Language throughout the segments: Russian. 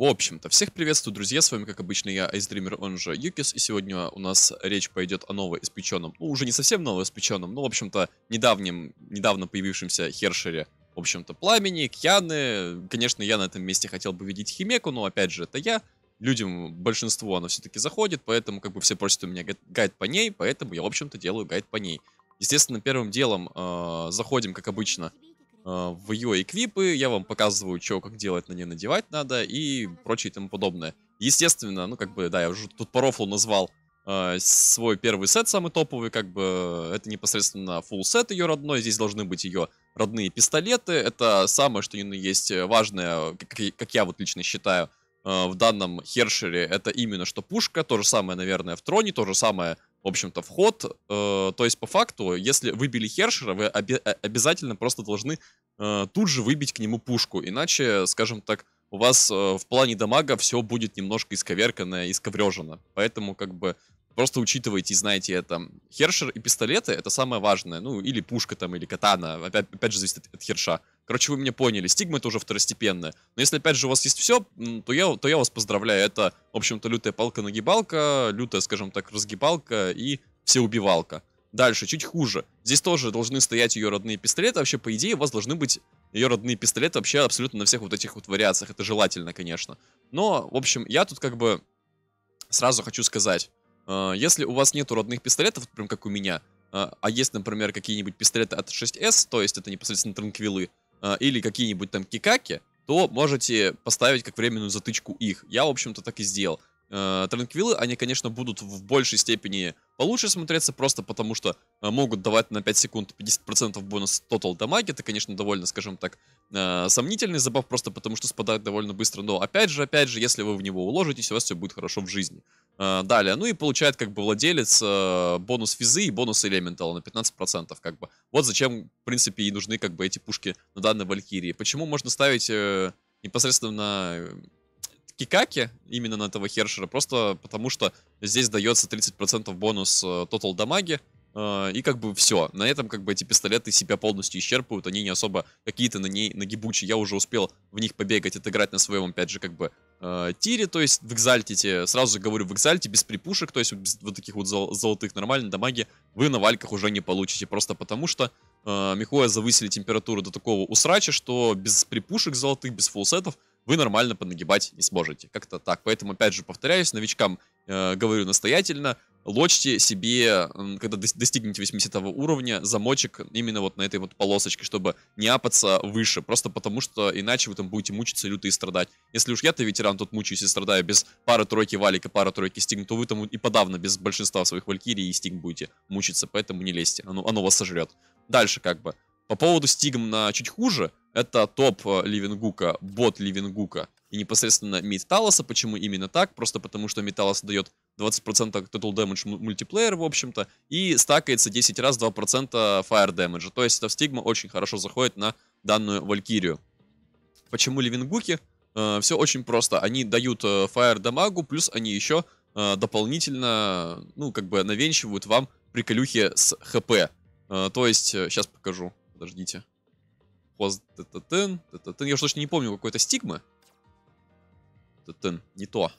В общем-то, всех приветствую, друзья, с вами, как обычно, я, Айсдример, он же Юкис, и сегодня у нас речь пойдет о новоиспеченном, ну, уже не совсем новоиспеченном, но, в общем-то, недавнем, недавно появившемся Хершере, в общем-то, Пламени, Кьяны, конечно, я на этом месте хотел бы видеть Химеку, но, опять же, это я, людям большинство оно все-таки заходит, поэтому, как бы, все просят у меня гайд по ней, поэтому я, в общем-то, делаю гайд по ней. Естественно, первым делом э, заходим, как обычно, Э, в ее эквипы, я вам показываю, что как делать, на ней надевать надо и прочее и тому подобное. Естественно, ну как бы, да, я уже тут по рофлу назвал э, свой первый сет самый топовый, как бы это непосредственно full сет ее родной, здесь должны быть ее родные пистолеты, это самое, что есть важное, как, как я вот лично считаю, э, в данном Хершере, это именно что пушка, то же самое, наверное, в Троне, то же самое в общем-то, вход. Э, то есть, по факту, если выбили Хершера, вы обе- э, обязательно просто должны э, тут же выбить к нему пушку. Иначе, скажем так, у вас э, в плане дамага все будет немножко исковеркано, исковрежено. Поэтому, как бы, просто учитывайте и знайте это. Хершер и пистолеты — это самое важное. Ну, или пушка там, или катана. Опять, опять же, зависит от, от херша. Короче, вы меня поняли. Стигма это уже второстепенная. Но если опять же у вас есть все, то я, то я вас поздравляю. Это, в общем-то, лютая палка-нагибалка, лютая, скажем так, разгибалка и всеубивалка. Дальше, чуть хуже. Здесь тоже должны стоять ее родные пистолеты. Вообще, по идее, у вас должны быть ее родные пистолеты вообще абсолютно на всех вот этих вот вариациях. Это желательно, конечно. Но, в общем, я тут как бы сразу хочу сказать. Э, если у вас нету родных пистолетов, прям как у меня, э, а есть, например, какие-нибудь пистолеты от 6 s то есть это непосредственно транквилы, а, или какие-нибудь там кикаки, то можете поставить как временную затычку их. Я, в общем-то, так и сделал э, транквилы, они, конечно, будут в большей степени получше смотреться, просто потому что э, могут давать на 5 секунд 50% бонус тотал дамаги. Это, конечно, довольно, скажем так, э, сомнительный забав, просто потому что спадает довольно быстро. Но опять же, опять же, если вы в него уложитесь, у вас все будет хорошо в жизни. Э, далее, ну и получает как бы владелец э, бонус физы и бонус элементала на 15%, как бы. Вот зачем, в принципе, и нужны как бы эти пушки на данной Валькирии. Почему можно ставить э, непосредственно э, Кикаке, именно на этого Хершера, просто потому что здесь дается 30% бонус тотал э, дамаги, э, и как бы все. На этом как бы эти пистолеты себя полностью исчерпывают, они не особо какие-то на ней нагибучие. Я уже успел в них побегать, отыграть на своем, опять же, как бы э, тире, то есть в экзальтите, сразу же говорю, в экзальте без припушек, то есть без вот таких вот зол золотых нормальных дамаги вы на вальках уже не получите, просто потому что э, Михуя завысили температуру до такого усрача, что без припушек золотых, без фулсетов вы нормально понагибать не сможете. Как-то так. Поэтому, опять же, повторяюсь, новичкам э, говорю настоятельно, лочьте себе, когда достигнете 80 уровня, замочек именно вот на этой вот полосочке, чтобы не апаться выше, просто потому что иначе вы там будете мучиться люто и страдать. Если уж я-то ветеран тут мучаюсь и страдаю без пары-тройки валика, пары-тройки стигм то вы там и подавно без большинства своих валькирий и стигн будете мучиться, поэтому не лезьте, оно, оно вас сожрет. Дальше как бы. По поводу стигм на чуть хуже, это топ э, Ливенгука, бот Ливенгука и непосредственно мид Талоса. Почему именно так? Просто потому, что мид Талос дает 20% total damage мультиплеер, в общем-то, и стакается 10 раз 2% fire damage. То есть эта стигма очень хорошо заходит на данную Валькирию. Почему Ливенгуки? Э, Все очень просто. Они дают э, fire дамагу, плюс они еще дополнительно, ну, как бы навенчивают вам приколюхи с хп. То есть, сейчас покажу, подождите пост ттн, ттн. Я уж точно не помню какой-то стигмы. Ттн, не то.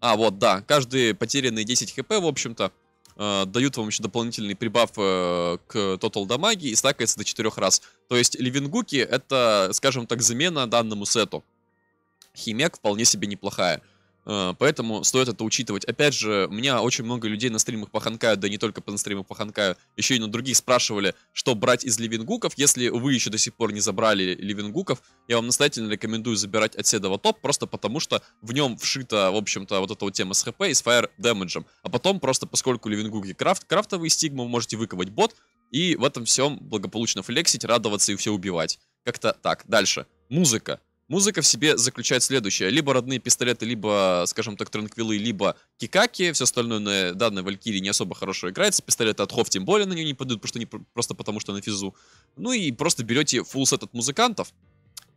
А, вот, да, каждые потерянные 10 хп, в общем-то, э, дают вам еще дополнительный прибав э, к тотал дамаги и стакается до 4 раз. То есть Левингуки это, скажем так, замена данному сету. Химек вполне себе неплохая. Э, поэтому стоит это учитывать. Опять же, меня очень много людей на стримах по Ханкаю, да не только на стримах по Ханкаю, еще и на других спрашивали, что брать из Левингуков. Если вы еще до сих пор не забрали Левингуков, я вам настоятельно рекомендую забирать от Седова топ, просто потому что в нем вшита, в общем-то, вот эта вот тема с хп и с фаер дэмэджем. А потом просто, поскольку Левингуки крафт, крафтовые стигмы, вы можете выковать бот, и в этом всем благополучно флексить, радоваться и все убивать. Как-то так. Дальше. Музыка. Музыка в себе заключает следующее. Либо родные пистолеты, либо, скажем так, транквилы, либо кикаки. Все остальное на данной Валькирии не особо хорошо играется. Пистолеты от Хофф тем более на нее не падают, потому что не, просто потому что на физу. Ну и просто берете full сет от музыкантов.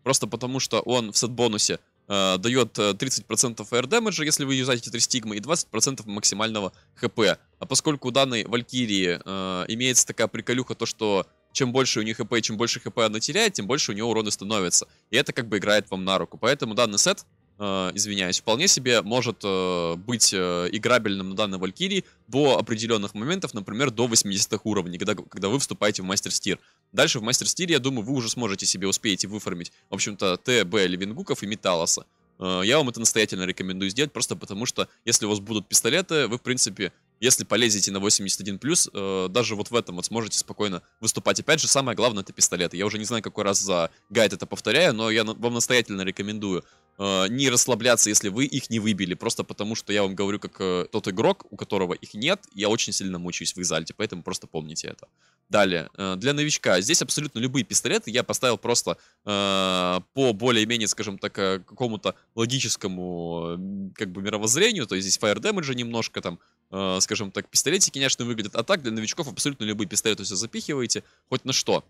Просто потому что он в сет-бонусе э, дает 30% э, air damage, если вы юзаете 3 стигмы, и 20% максимального хп. А поскольку у данной Валькирии э, имеется такая приколюха, то что чем больше у них хп, чем больше хп она теряет, тем больше у нее урона становится. И это как бы играет вам на руку. Поэтому данный сет, э, извиняюсь, вполне себе может э, быть э, играбельным на данной Валькирии до определенных моментов, например, до 80 уровней, когда, когда вы вступаете в мастер-стир. Дальше в мастер стир я думаю, вы уже сможете себе успеете выформить, в общем-то, Т, Б, Левингуков и Металлоса. Э, я вам это настоятельно рекомендую сделать, просто потому что, если у вас будут пистолеты, вы, в принципе, если полезете на 81+, э, даже вот в этом вот сможете спокойно выступать. Опять же, самое главное это пистолеты. Я уже не знаю, какой раз за гайд это повторяю, но я на, вам настоятельно рекомендую Э, не расслабляться, если вы их не выбили. Просто потому, что я вам говорю, как э, тот игрок, у которого их нет, я очень сильно мучаюсь в экзальте, поэтому просто помните это. Далее, э, для новичка. Здесь абсолютно любые пистолеты я поставил просто э, по более-менее, скажем так, э, какому-то логическому как бы мировоззрению. То есть здесь fire damage немножко там, э, скажем так, пистолетики няшно выглядят. А так для новичков абсолютно любые пистолеты, все есть запихиваете хоть на что.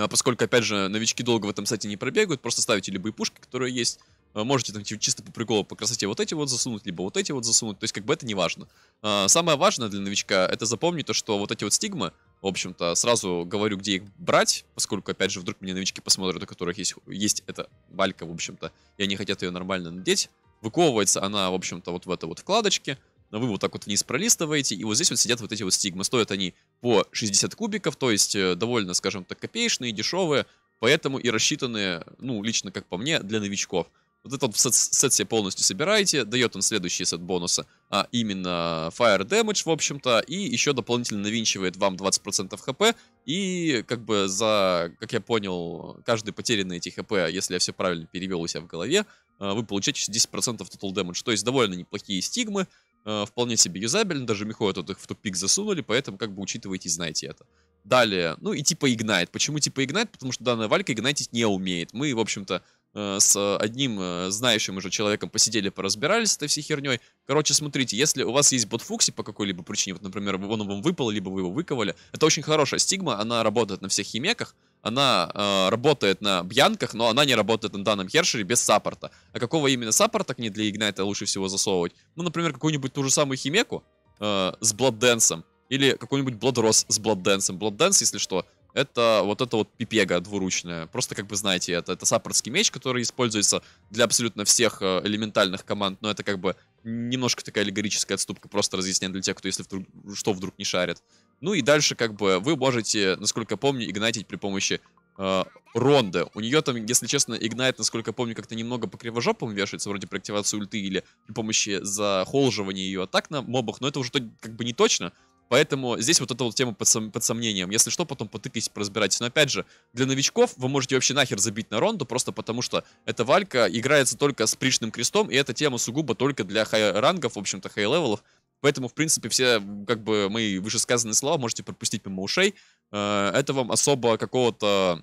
А, поскольку, опять же, новички долго в этом сайте не пробегают, просто ставите любые пушки, которые есть, а, можете там типа, чисто по приколу, по красоте вот эти вот засунуть, либо вот эти вот засунуть, то есть как бы это не важно. А, самое важное для новичка это запомнить то, что вот эти вот стигмы, в общем-то, сразу говорю, где их брать, поскольку, опять же, вдруг мне новички посмотрят, у которых есть, есть эта валька, в общем-то, и они хотят ее нормально надеть. Выковывается она, в общем-то, вот в этой вот вкладочке – вы вот так вот вниз пролистываете, и вот здесь вот сидят вот эти вот стигмы. Стоят они по 60 кубиков, то есть э, довольно, скажем так, копеечные, дешевые, поэтому и рассчитанные ну, лично, как по мне, для новичков. Вот этот сет, сет себе полностью собираете, дает он следующий сет бонуса, а именно Fire Damage, в общем-то, и еще дополнительно навинчивает вам 20% хп, и как бы за, как я понял, каждый потерянный эти хп, если я все правильно перевел у себя в голове, э, вы получаете 10% Total Damage, то есть довольно неплохие стигмы, Э, вполне себе юзабельно, даже Михоя тут их в тупик засунули, поэтому как бы учитывайте и знайте это. Далее, ну и типа Игнайт. Почему типа Игнайт? Потому что данная валька игнайтить не умеет. Мы, в общем-то, Э, с э, одним э, знающим уже человеком посидели, поразбирались с этой всей херней. Короче, смотрите, если у вас есть бот по какой-либо причине, вот, например, он вам выпал, либо вы его выковали, это очень хорошая стигма, она работает на всех химеках, она э, работает на бьянках, но она не работает на данном хершере без саппорта. А какого именно саппорта к ней для Игнайта лучше всего засовывать? Ну, например, какую-нибудь ту же самую химеку э, с Бладденсом, или какой-нибудь Бладрос с Бладденсом. Бладденс, если что, это вот это вот пипега двуручная. Просто как бы знаете это. Это саппортский меч, который используется для абсолютно всех э, элементальных команд, но это как бы немножко такая аллегорическая отступка, просто разъясняю для тех, кто если вдруг, что вдруг не шарит. Ну и дальше как бы вы можете, насколько я помню, игнатить при помощи э, Ронды. У нее там, если честно, игнайт, насколько я помню, как-то немного по кривожопам вешается, вроде при активации ульты или при помощи захолживания ее атак на мобах, но это уже как бы не точно, Поэтому здесь вот эта вот тема под, сом, под сомнением. Если что, потом потыкайтесь поразбирайтесь. Но опять же, для новичков вы можете вообще нахер забить на ронду, просто потому что эта валька играется только с причным крестом, и эта тема сугубо только для хай-рангов, в общем-то, хай-левелов. Поэтому, в принципе, все, как бы, мои вышесказанные слова можете пропустить мимо ушей. Э, это вам особо какого-то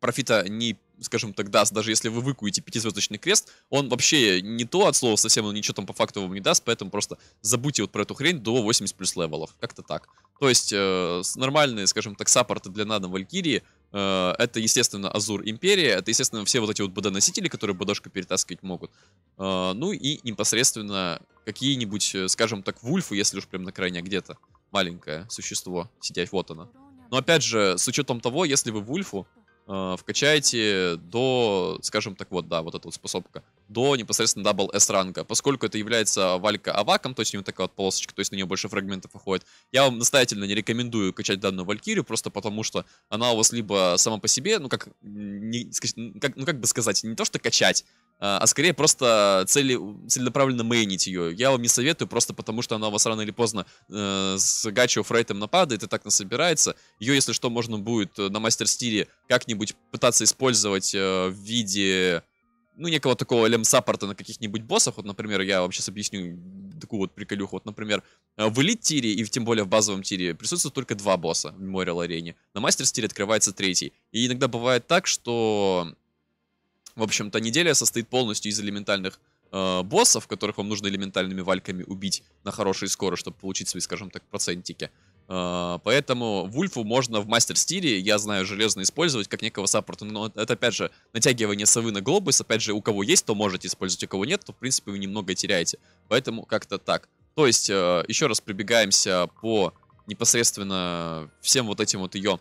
профита не, скажем так, даст, даже если вы выкуете пятизвездочный крест, он вообще не то от слова совсем, он ничего там по факту вам не даст, поэтому просто забудьте вот про эту хрень до 80 плюс левелов, как-то так. То есть э, нормальные, скажем так, саппорты для надо Валькирии, э, это, естественно, Азур Империя, это, естественно, все вот эти вот БД-носители, которые БДшку перетаскивать могут, э, ну и непосредственно какие-нибудь, э, скажем так, Вульфы, если уж прям на крайне где-то, маленькое существо, сидеть, вот она. Но опять же, с учетом того, если вы Вульфу, э, вкачайте до, скажем так, вот, да, вот эта вот способка, до непосредственно дабл S ранга. Поскольку это является валька аваком, то есть у него такая вот полосочка, то есть на нее больше фрагментов выходит, я вам настоятельно не рекомендую качать данную валькирию, просто потому что она у вас либо сама по себе, ну как, не, как, ну как бы сказать, не то что качать, а, а скорее просто цели, целенаправленно мейнить ее. Я вам не советую, просто потому что она у вас рано или поздно э, с Гачио Фрейтом нападает и так насобирается. Ее, если что, можно будет э, на мастер-стиле как-нибудь пытаться использовать э, в виде, ну, некого такого лем-саппорта на каких-нибудь боссах. Вот, например, я вам сейчас объясню такую вот приколюху. Вот, например, э, в элит-тире и тем более в базовом тире присутствуют только два босса в Memorial арене. На мастер-стиле открывается третий. И иногда бывает так, что в общем-то, неделя состоит полностью из элементальных э, боссов, которых вам нужно элементальными вальками убить на хорошие скоры, чтобы получить свои, скажем так, процентики. Э, поэтому Вульфу можно в мастер-стиле, я знаю, железно использовать как некого саппорта, но это, опять же, натягивание совы на глобус, опять же, у кого есть, то можете использовать, у кого нет, то, в принципе, вы немного теряете. Поэтому как-то так. То есть, э, еще раз прибегаемся по непосредственно всем вот этим вот ее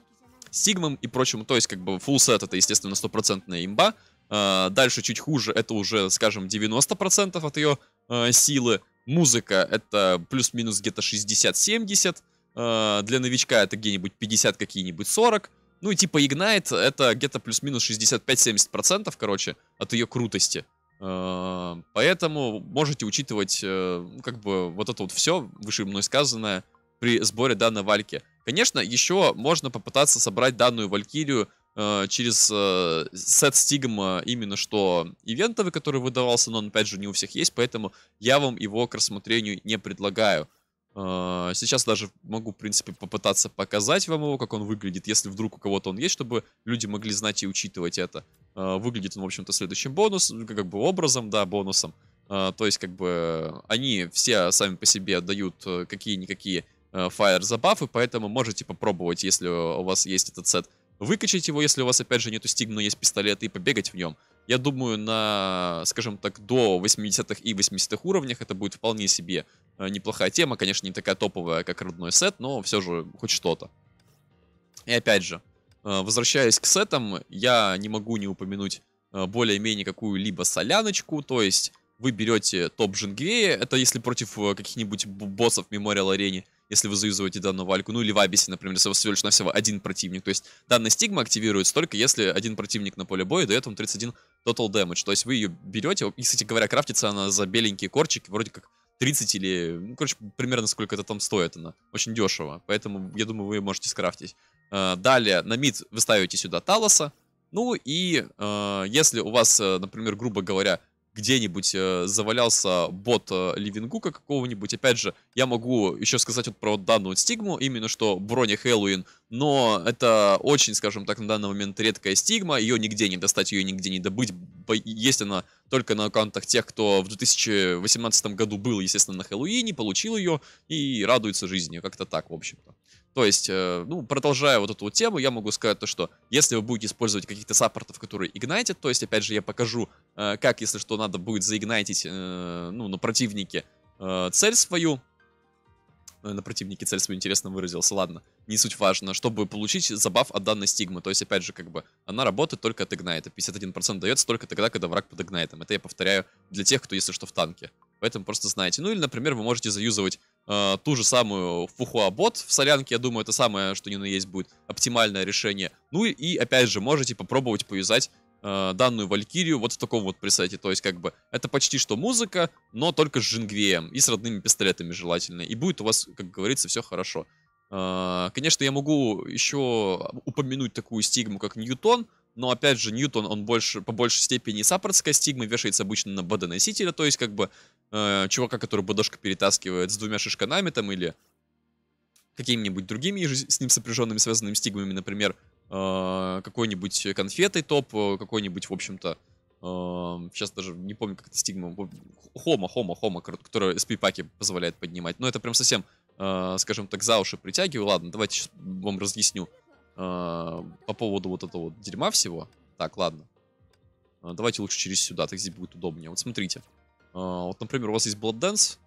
стигмам и прочему. То есть, как бы, full сет это, естественно, стопроцентная имба. А, дальше чуть хуже, это уже, скажем, 90% от ее а, силы. Музыка это плюс-минус где-то 60-70. А, для новичка это где-нибудь 50, какие-нибудь 40. Ну и типа Ignite это где-то плюс-минус 65-70%, короче, от ее крутости. Поэтому можете учитывать, э, ну, как бы, вот это вот все, выше мной сказанное, при сборе данной вальки. Конечно, еще можно попытаться собрать данную валькирию Э, через э, сет стигма именно что ивентовый, который выдавался, но он опять же не у всех есть, поэтому я вам его к рассмотрению не предлагаю. Э, сейчас даже могу, в принципе, попытаться показать вам его, как он выглядит, если вдруг у кого-то он есть, чтобы люди могли знать и учитывать это. Выглядит он, в общем-то, следующим бонусом, ну, как бы образом, да, бонусом. То есть, как бы, они все сами по себе дают какие-никакие фаер забавы, поэтому можете попробовать, если у вас есть этот сет Выкачать его, если у вас, опять же, нету но есть пистолет, и побегать в нем. Я думаю, на, скажем так, до 80-х и 80-х уровнях это будет вполне себе э, неплохая тема. Конечно, не такая топовая, как родной сет, но все же хоть что-то. И опять же, э, возвращаясь к сетам, я не могу не упомянуть э, более-менее какую-либо соляночку, то есть вы берете топ Джингвея, это если против каких-нибудь боссов в Мемориал Арене, если вы заюзываете данную вальку. Ну или в Абисе, например, если у вас всего лишь навсего один противник. То есть данная стигма активируется только если один противник на поле боя дает вам 31 total damage. То есть вы ее берете, и, кстати говоря, крафтится она за беленькие корчики, вроде как 30 или, ну, короче, примерно сколько это там стоит она. Очень дешево, поэтому, я думаю, вы можете скрафтить. А, далее, на мид вы ставите сюда Талоса, ну и э, если у вас, э, например, грубо говоря, где-нибудь э, завалялся бот э, Ливингука какого-нибудь. Опять же, я могу еще сказать вот про вот данную стигму, именно что броня Хэллоуин, но это очень, скажем так, на данный момент редкая стигма, ее нигде не достать, ее нигде не добыть, есть она только на аккаунтах тех, кто в 2018 году был, естественно, на Хэллоуине, получил ее и радуется жизни, как-то так, в общем-то. То есть, э, ну, продолжая вот эту тему, я могу сказать то, что если вы будете использовать каких-то саппортов, которые игнайтят, то есть, опять же, я покажу, э, как, если что, надо будет заигнайтить, э, ну, на противнике цель свою, на противнике цель свою интересно выразился, ладно, не суть важно, чтобы получить забав от данной стигмы. То есть, опять же, как бы, она работает только от игнайта. 51% дается только тогда, когда враг под игнайтом. Это я повторяю для тех, кто, если что, в танке. Поэтому просто знаете. Ну или, например, вы можете заюзывать э, ту же самую фухуабот в солянке, я думаю, это самое, что ни на есть будет оптимальное решение. Ну и, и опять же, можете попробовать повязать э, данную Валькирию вот в таком вот пресете. То есть, как бы, это почти что музыка, но только с Жингвеем и с родными пистолетами желательно. И будет у вас, как говорится, все хорошо. Э, конечно, я могу еще упомянуть такую стигму, как Ньютон, но опять же Ньютон, он больше, по большей степени саппортская стигма, вешается обычно на БД-носителя, то есть как бы э, чувака, который БДшка перетаскивает с двумя шишканами там или какими-нибудь другими с ним сопряженными связанными стигмами, например, э, какой-нибудь конфетой топ, э, какой-нибудь, в общем-то, э, сейчас даже не помню, как это стигма, хома, хома, хома, которая SP-паки позволяет поднимать, но это прям совсем, э, скажем так, за уши притягиваю, ладно, давайте сейчас вам разъясню. А, по поводу вот этого вот дерьма всего. Так, ладно. А, давайте лучше через сюда, так здесь будет удобнее. Вот смотрите. А, вот, например, у вас есть Blood Dance.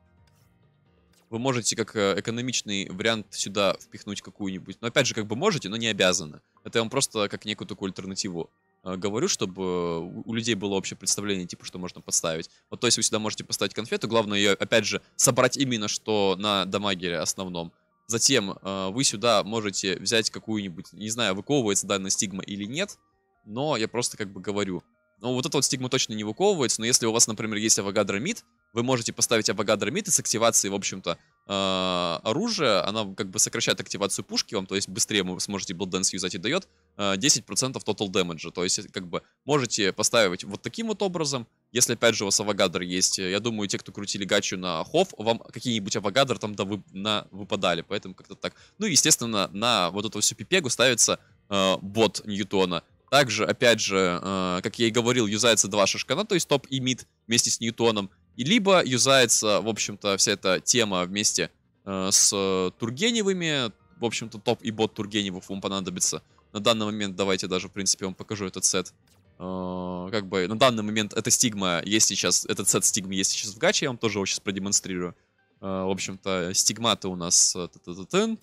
Вы можете как э, экономичный вариант сюда впихнуть какую-нибудь. Но опять же, как бы можете, но не обязаны. Это я вам просто как некую такую альтернативу э, говорю, чтобы у людей было общее представление, типа, что можно подставить. Вот, то есть вы сюда можете поставить конфету, главное ее, опять же, собрать именно что на дамагере основном. Затем э, вы сюда можете взять какую-нибудь, не знаю, выковывается данная стигма или нет, но я просто как бы говорю. Ну, вот эта вот стигма точно не выковывается, но если у вас, например, есть авагадромид, вы можете поставить Авагадр Мид и с активацией, в общем-то, э, оружия, она как бы сокращает активацию пушки вам, то есть быстрее вы сможете Bloodance юзать и дает э, 10% total damage, то есть э, как бы можете поставить вот таким вот образом, если опять же у вас Авагадр есть, э, я думаю, те, кто крутили гачу на Хофф, вам какие-нибудь Авагадр там да вы, на, выпадали, поэтому как-то так. Ну и, естественно, на вот эту всю пипегу ставится э, бот Ньютона, также, опять же, э, как я и говорил, юзается два шишкана, ну, то есть топ и мид вместе с Ньютоном. И либо юзается, в общем-то, вся эта тема вместе э, с Тургеневыми. В общем-то, топ и бот Тургеневых. вам понадобится. На данный момент давайте даже, в принципе, вам покажу этот сет. Э, как бы на данный момент эта стигма есть сейчас, этот сет стигмы есть сейчас в гаче, я вам тоже его сейчас продемонстрирую. Э, в общем-то, стигматы у нас... Э,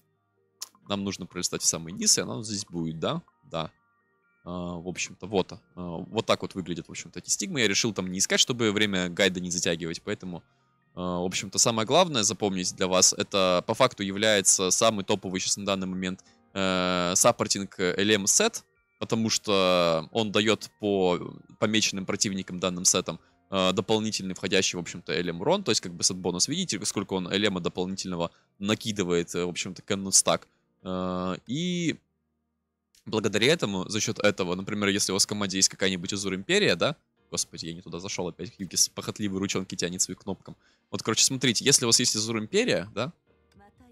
Нам нужно пролистать в самый низ, и она здесь будет, да? Да. А, в общем-то, вот. А, вот так вот выглядят, в общем-то, эти стигмы. Я решил там не искать, чтобы время гайда не затягивать, поэтому, а, в общем-то, самое главное запомнить для вас, это по факту является самый топовый сейчас на данный момент э, саппортинг LM сет, потому что он дает по помеченным противникам данным сетом дополнительный входящий, в общем-то, LM урон, то есть как бы сет бонус. Видите, сколько он LM дополнительного накидывает, э, в общем-то, каннон стак. И благодаря этому, за счет этого, например, если у вас в команде есть какая-нибудь Узур Империя, да, Господи, я не туда зашел опять. Юги с похотливой ручонки тянет свою кнопкам. Вот, короче, смотрите, если у вас есть Изур Империя, да,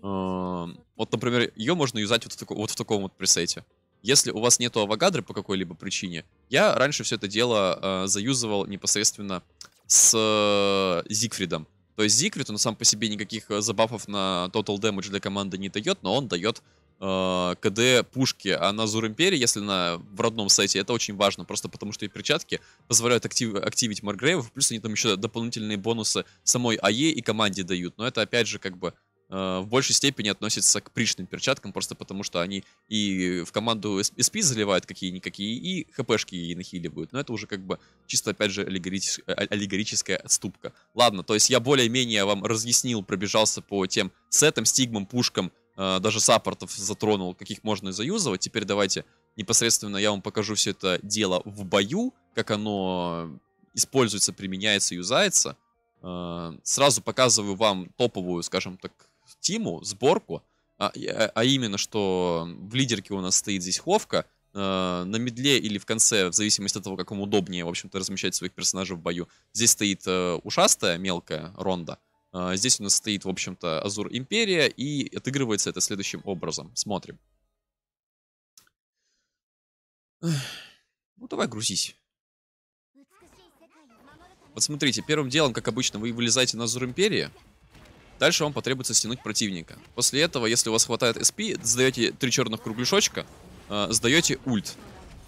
эм, вот, например, ее можно юзать вот в, тако, вот в таком вот пресете. Если у вас нету авагадры по какой-либо причине, я раньше все это дело э, заюзывал непосредственно с э, Зигфридом. То есть Зигфрид, он сам по себе никаких э, забафов на Total Damage для команды не дает, но он дает Э, КД пушки, а на Зур Империи, если на, в родном сайте, это очень важно, просто потому что и перчатки позволяют актив, активить Маргрейвов, плюс они там еще дополнительные бонусы самой АЕ и команде дают, но это опять же как бы э, в большей степени относится к причным перчаткам, просто потому что они и в команду SP заливают какие-никакие, и хпшки и нахиливают. Но это уже как бы чисто, опять же, аллегорическая, а, аллегорическая отступка. Ладно, то есть я более-менее вам разъяснил, пробежался по тем сетам, стигмам, пушкам, Э, даже саппортов затронул, каких можно заюзывать. Теперь давайте непосредственно я вам покажу все это дело в бою, как оно используется, применяется, юзается. Э, сразу показываю вам топовую, скажем так, тиму, сборку. А, а, а именно, что в лидерке у нас стоит здесь Ховка, э, на медле или в конце, в зависимости от того, как вам удобнее, в общем-то, размещать своих персонажей в бою. Здесь стоит э, ушастая мелкая ронда, а, здесь у нас стоит, в общем-то, Азур Империя, и отыгрывается это следующим образом. Смотрим. Ну, давай грузись. Вот смотрите, первым делом, как обычно, вы вылезаете на Азур Империи. Дальше вам потребуется стянуть противника. После этого, если у вас хватает SP, сдаете три черных кругляшочка, э, сдаете ульт.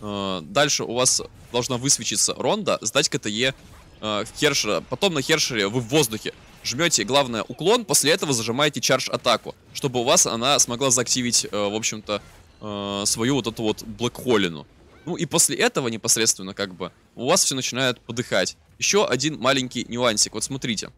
А, дальше у вас должна высвечиться Ронда, сдать КТЕ Хершера. Потом на Хершере вы в воздухе жмете, главное, уклон, после этого зажимаете чардж-атаку, чтобы у вас она смогла заактивить, э, в общем-то, э, свою вот эту вот блэкхолину. Ну и после этого непосредственно как бы у вас все начинает подыхать. Еще один маленький нюансик. Вот смотрите.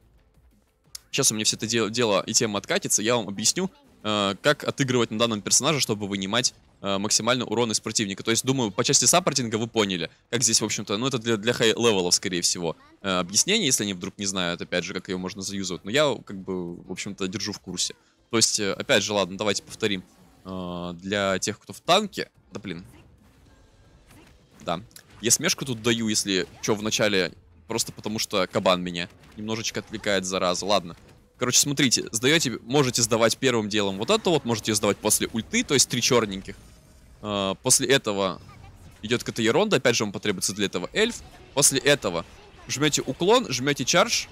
Сейчас у меня все это дело, дело и тема откатится. Я вам объясню, э, как отыгрывать на данном персонаже, чтобы вынимать Э, максимально урон из противника. То есть, думаю, по части саппортинга вы поняли, как здесь, в общем-то, ну, это для, для хай-левелов, скорее всего, э, объяснение, если они вдруг не знают, опять же, как ее можно заюзывать. Но я, как бы, в общем-то, держу в курсе. То есть, э, опять же, ладно, давайте повторим. для тех, кто в танке... Да, блин. Да. Я смешку тут даю, если что, в начале... Просто потому что кабан меня немножечко отвлекает, зараза. Ладно. Короче, смотрите, сдаете, можете сдавать первым делом вот это вот, можете сдавать после ульты, то есть три черненьких. А, после этого идет какая-то ерунда, опять же вам потребуется для этого эльф. После этого жмете уклон, жмете чарж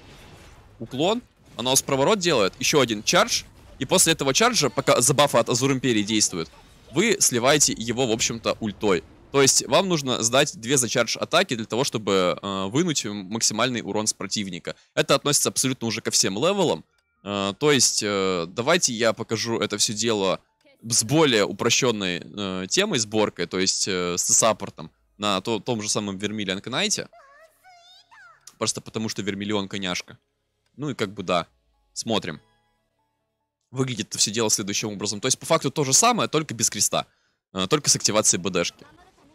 уклон, она у вас проворот делает, еще один чарж и после этого чарджа, пока забафа от Азур Империи действует, вы сливаете его, в общем-то, ультой. То есть вам нужно сдать две зачардж атаки для того, чтобы э, вынуть максимальный урон с противника. Это относится абсолютно уже ко всем левелам. Э, то есть, э, давайте я покажу это все дело с более упрощенной э, темой сборкой, то есть э, с саппортом на то, том же самом Вермиллион Кнайте. Просто потому, что Вермиллион коняшка. Ну и как бы да, смотрим. Выглядит это все дело следующим образом. То есть по факту то же самое, только без креста. Э, только с активацией БДшки.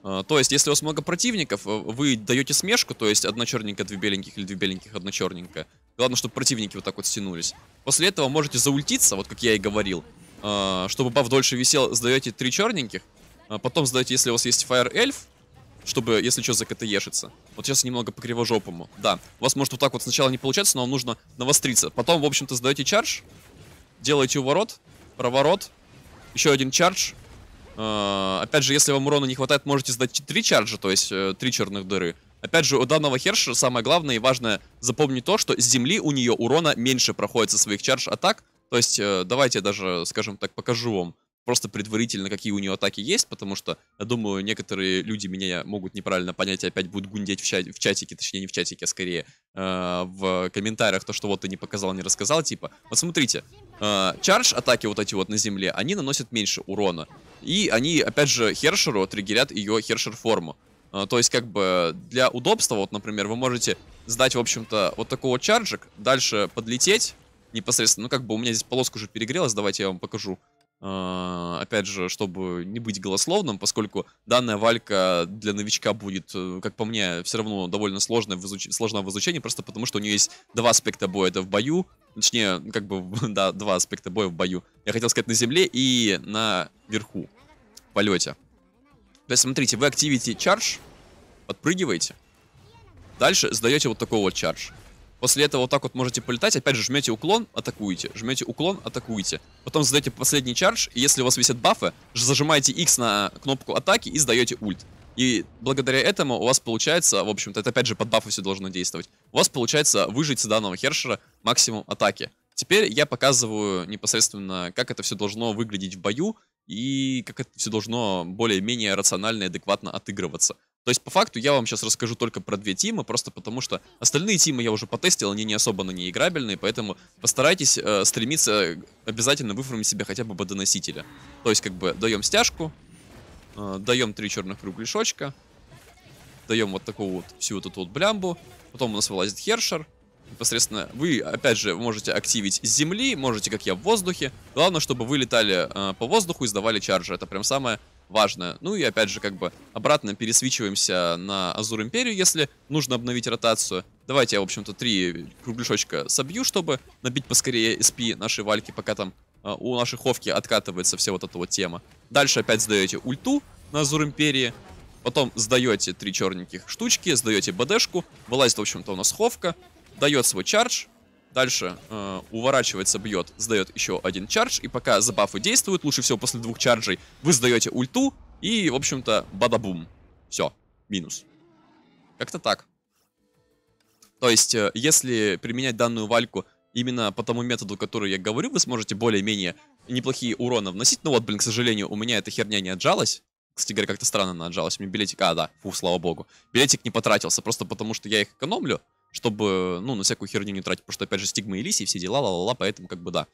Э, то есть, если у вас много противников, э, вы даете смешку, то есть одна черненькая, две беленьких или две беленьких, одна черненькая. Главное, чтобы противники вот так вот стянулись. После этого можете заультиться, вот как я и говорил. А, чтобы баф дольше висел, сдаете три черненьких. А потом сдаете, если у вас есть Fire Elf, чтобы, если что, закатаешиться. Вот сейчас немного по кривожопому. Да, у вас может вот так вот сначала не получаться, но вам нужно навостриться. Потом, в общем-то, сдаете чардж, делаете уворот, проворот, еще один чардж. А, опять же, если вам урона не хватает, можете сдать три чарджа, то есть э, три черных дыры. Опять же, у данного Хершера самое главное и важное запомнить то, что с земли у нее урона меньше проходит со своих чардж атак. То есть, э, давайте я даже, скажем так, покажу вам просто предварительно, какие у нее атаки есть, потому что, я думаю, некоторые люди меня могут неправильно понять и опять будут гундеть в, чат в чатике, точнее, не в чатике, а скорее э, в комментариях, то, что вот ты не показал, не рассказал, типа. Вот смотрите, э, чардж атаки вот эти вот на земле, они наносят меньше урона. И они, опять же, Хершеру триггерят ее Хершер форму. Э, то есть, как бы, для удобства, вот, например, вы можете сдать, в общем-то, вот такого чарджик, дальше подлететь непосредственно. Ну, как бы у меня здесь полоска уже перегрелась, давайте я вам покажу. Э, опять же, чтобы не быть голословным, поскольку данная валька для новичка будет, э, как по мне, все равно довольно сложная в, изуч... сложна в изучении, просто потому что у нее есть два аспекта боя, это в бою, точнее, как бы, да, два аспекта боя в бою. Я хотел сказать на земле и на верху, в полете. То есть, смотрите, вы активите charge, подпрыгиваете. Дальше сдаете вот такой вот charge. После этого вот так вот можете полетать. Опять же, жмете уклон, атакуете. Жмете уклон, атакуете. Потом задаете последний charge И если у вас висят бафы, зажимаете X на кнопку атаки и сдаете ульт. И благодаря этому у вас получается, в общем-то, это опять же под бафы все должно действовать. У вас получается выжить с данного хершера максимум атаки. Теперь я показываю непосредственно, как это все должно выглядеть в бою и как это все должно более-менее рационально и адекватно отыгрываться. То есть, по факту, я вам сейчас расскажу только про две тимы, просто потому что остальные тимы я уже потестил, они не особо на ней играбельные, поэтому постарайтесь э, стремиться э, обязательно выформить себе хотя бы бодоносителя. То есть, как бы, даем стяжку, э, даем три черных кругляшочка, даем вот такую вот всю вот эту вот блямбу, потом у нас вылазит хершер, непосредственно вы, опять же, можете активить с земли, можете, как я, в воздухе. Главное, чтобы вы летали э, по воздуху и сдавали чарджи. Это прям самое важное. Ну и, опять же, как бы обратно пересвечиваемся на Азур Империю, если нужно обновить ротацию. Давайте я, в общем-то, три кругляшочка собью, чтобы набить поскорее SP нашей вальки, пока там э, у нашей ховки откатывается вся вот эта вот тема. Дальше опять сдаете ульту на Азур Империи. Потом сдаете три черненьких штучки, сдаете БДшку, вылазит, в общем-то, у нас ховка дает свой чардж, дальше э, уворачивается, бьет, сдает еще один чардж, и пока забафы действуют, лучше всего после двух чарджей, вы сдаете ульту, и, в общем-то, бадабум. Все, минус. Как-то так. То есть, э, если применять данную вальку именно по тому методу, который я говорю, вы сможете более-менее неплохие урона вносить. Но ну вот, блин, к сожалению, у меня эта херня не отжалась. Кстати говоря, как-то странно она отжалась. Мне билетик... А, да, фу, слава богу. Билетик не потратился, просто потому что я их экономлю чтобы, ну, на всякую херню не тратить, потому что, опять же, стигма и лисий, все дела, ла-ла-ла, поэтому как бы да.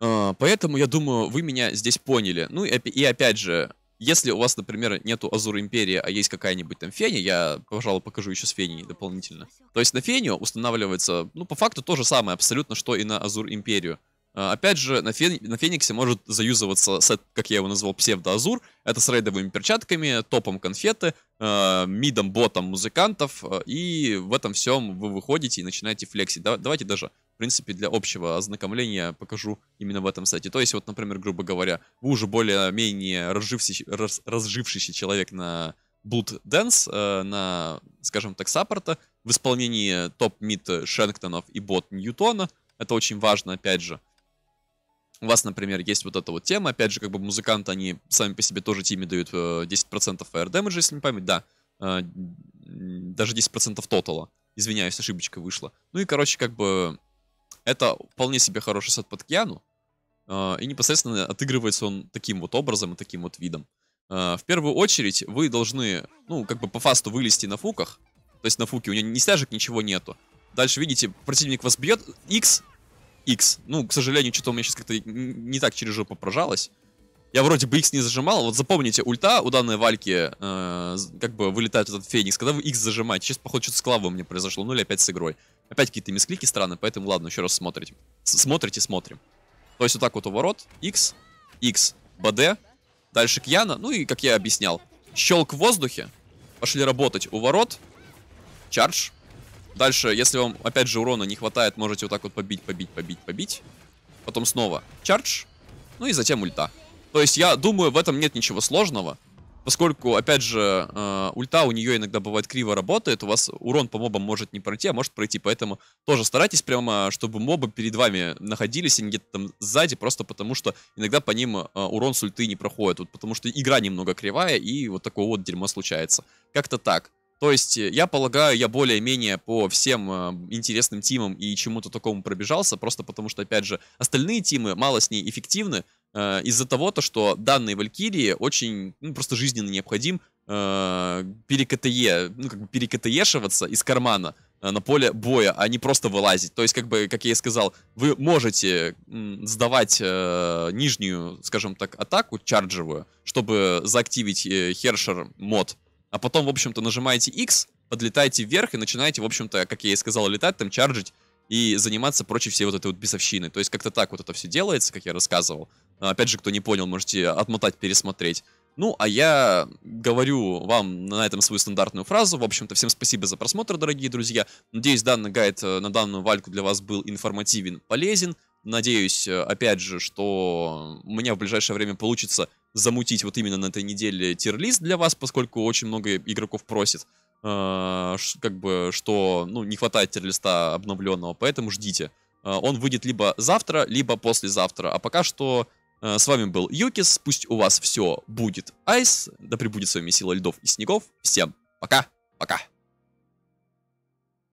А, поэтому, я думаю, вы меня здесь поняли. Ну и, и опять же, если у вас, например, нету Азур Империи, а есть какая-нибудь там феня, я, пожалуй, покажу еще с феней дополнительно. То есть на феню устанавливается, ну, по факту то же самое абсолютно, что и на Азур Империю. А, опять же, на, Фен... на Фениксе может заюзываться сет, как я его назвал, псевдоазур. Это с рейдовыми перчатками, топом конфеты, э, мидом, ботом музыкантов. А, и в этом всем вы выходите и начинаете флексить. Да, давайте даже, в принципе, для общего ознакомления покажу именно в этом сайте. То есть, вот, например, грубо говоря, вы уже более-менее разживший, раз, разжившийся человек на Blood Dance, э, на, скажем так, саппорта, в исполнении топ-мид Шенктонов и бот Ньютона. Это очень важно, опять же у вас, например, есть вот эта вот тема, опять же, как бы музыканты, они сами по себе тоже тиме дают 10% э, fire damage, если не память, да, э, даже 10% тотала, извиняюсь, ошибочка вышла. Ну и, короче, как бы это вполне себе хороший сет под Киану, э, и непосредственно отыгрывается он таким вот образом и таким вот видом. В первую очередь вы должны, ну, как бы по фасту вылезти на фуках, то есть на фуке у него ни стяжек ничего нету. Дальше, видите, противник вас бьет, X X. Ну, к сожалению, что-то у меня сейчас как-то не так через жопу прожалось. Я вроде бы X не зажимал. Вот запомните, ульта у данной вальки э, как бы вылетает этот феникс. Когда вы X зажимаете, сейчас, походу, что-то с клавой у меня произошло. Ну или опять с игрой. Опять какие-то мисклики странные, поэтому ладно, еще раз смотрите. С смотрите, смотрим. То есть вот так вот уворот. X, X, БД. Дальше Кьяна. Ну и, как я объяснял, щелк в воздухе. Пошли работать. Уворот. Чардж. Дальше, если вам, опять же, урона не хватает, можете вот так вот побить, побить, побить, побить. Потом снова чардж. Ну и затем ульта. То есть я думаю, в этом нет ничего сложного. Поскольку, опять же, э, ульта у нее иногда бывает криво работает, у вас урон по мобам может не пройти, а может пройти. Поэтому тоже старайтесь прямо, чтобы мобы перед вами находились, а не где-то там сзади, просто потому что иногда по ним э, урон с ульты не проходит. Вот потому что игра немного кривая, и вот такое вот дерьмо случается. Как-то так. То есть, э, я полагаю, я более-менее по всем э, интересным тимам и чему-то такому пробежался, просто потому что, опять же, остальные тимы мало с ней эффективны, э, из-за того, то, что данные Валькирии очень, ну, просто жизненно необходим э, перекатае, ну, как бы перекатаешиваться из кармана э, на поле боя, а не просто вылазить. То есть, как бы, как я и сказал, вы можете сдавать э, нижнюю, скажем так, атаку чарджевую, чтобы заактивить э, Хершер мод, а потом, в общем-то, нажимаете X, подлетаете вверх и начинаете, в общем-то, как я и сказал, летать, там, чарджить и заниматься прочей всей вот этой вот бесовщины. То есть как-то так вот это все делается, как я рассказывал. Опять же, кто не понял, можете отмотать, пересмотреть. Ну, а я говорю вам на этом свою стандартную фразу. В общем-то, всем спасибо за просмотр, дорогие друзья. Надеюсь, данный гайд э, на данную вальку для вас был информативен, полезен. Надеюсь, э, опять же, что у меня в ближайшее время получится замутить вот именно на этой неделе тирлист для вас, поскольку очень много игроков просит, э, как бы, что, ну, не хватает тирлиста обновленного, поэтому ждите. Э, он выйдет либо завтра, либо послезавтра. А пока что э, с вами был Юкис, пусть у вас все будет айс, да прибудет с вами сила льдов и снегов. Всем пока, пока.